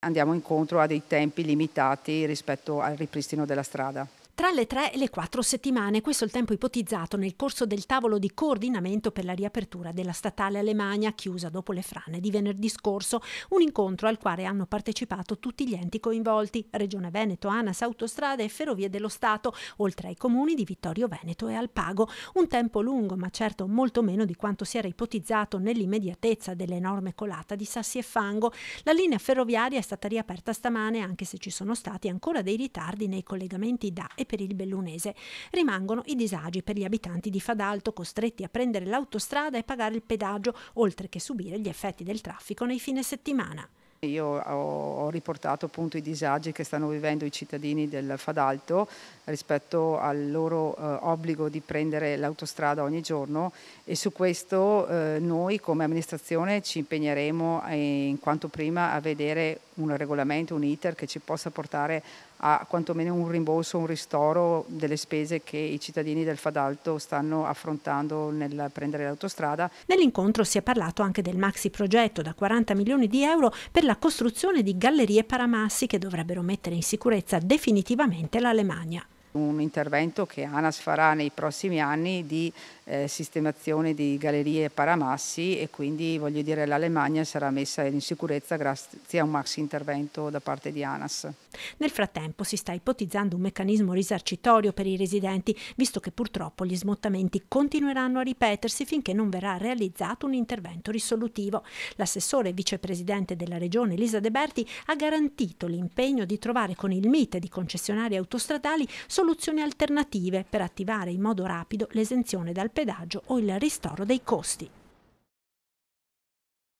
andiamo incontro a dei tempi limitati rispetto al ripristino della strada tra le 3 e le 4 settimane, questo è il tempo ipotizzato nel corso del tavolo di coordinamento per la riapertura della statale Alemagna chiusa dopo le frane di venerdì scorso, un incontro al quale hanno partecipato tutti gli enti coinvolti, Regione Veneto, ANAS, Autostrade e Ferrovie dello Stato, oltre ai comuni di Vittorio Veneto e Alpago, un tempo lungo ma certo molto meno di quanto si era ipotizzato nell'immediatezza dell'enorme colata di sassi e fango. La linea ferroviaria è stata riaperta stamane anche se ci sono stati ancora dei ritardi nei collegamenti da e per il Bellunese. Rimangono i disagi per gli abitanti di Fadalto costretti a prendere l'autostrada e pagare il pedaggio, oltre che subire gli effetti del traffico nei fine settimana. Io ho riportato appunto i disagi che stanno vivendo i cittadini del Fadalto rispetto al loro eh, obbligo di prendere l'autostrada ogni giorno e su questo eh, noi come amministrazione ci impegneremo eh, in quanto prima a vedere un regolamento, un iter che ci possa portare a quantomeno un rimborso, un ristoro delle spese che i cittadini del Fadalto stanno affrontando nel prendere l'autostrada. Nell'incontro si è parlato anche del maxi progetto da 40 milioni di euro per la costruzione di gallerie paramassi che dovrebbero mettere in sicurezza definitivamente l'Alemagna un intervento che ANAS farà nei prossimi anni di eh, sistemazione di gallerie e paramassi e quindi voglio dire l'Alemagna sarà messa in sicurezza grazie a un maxi intervento da parte di ANAS. Nel frattempo si sta ipotizzando un meccanismo risarcitorio per i residenti, visto che purtroppo gli smottamenti continueranno a ripetersi finché non verrà realizzato un intervento risolutivo. L'assessore vicepresidente della regione Elisa De Berti ha garantito l'impegno di trovare con il MIT di concessionari autostradali soluzioni alternative per attivare in modo rapido l'esenzione dal pedaggio o il ristoro dei costi.